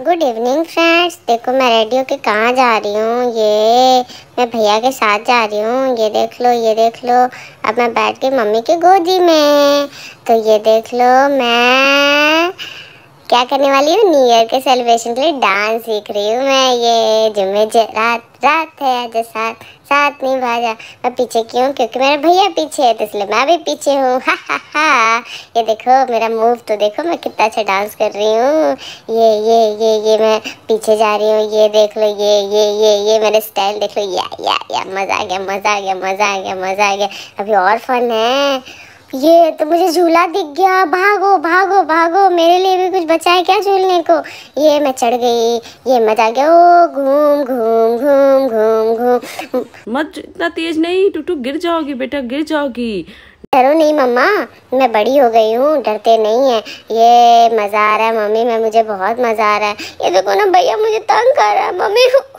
good evening friends देखो मैं radio के कहाँ जा रही हूँ ये मैं भैया के साथ जा रही हूँ ये देख लो ये देख लो अब मैं बैठ के मम्मी के गोदी में तो ये देख लो मैं क्या करने वाली हूँ न्यू ईयर के सेलिब्रेशन के लिए डांस सीख रही हूँ मैं ये जुम्मे रात रात है आज साथ साथ नहीं भाजा मैं पीछे क्यों क्योंकि मेरा भैया पीछे है तो इसलिए मैं भी पीछे हूँ हा हा हा ये देखो मेरा मूव तो देखो मैं कितना अच्छा डांस कर रही हूँ ये ये ये ये मैं पीछे जा रही हूँ ये देख लो ये ये ये ये मेरे स्टाइल देख लो या या या मज़ा आ गया मज़ा आ गया मज़ा आ गया मज़ा आ गया अभी और फन है ये तो मुझे झूला दिख गया भागो भागो भागो मेरे लिए भी कुछ बचा है क्या झूलने को ये मैं चढ़ गई ये मजा गया ओ घूम घूम घूम घूम घूम मत इतना तेज नहीं टू गिर जाओगी बेटा गिर जाओगी डरो नहीं मम्मा मैं बड़ी हो गई हूँ डरते नहीं है ये मज़ा आ रहा है मम्मी मैं मुझे बहुत मज़ा आ रहा है ये देखो ना भैया मुझे तंग कर रहा है मम्मी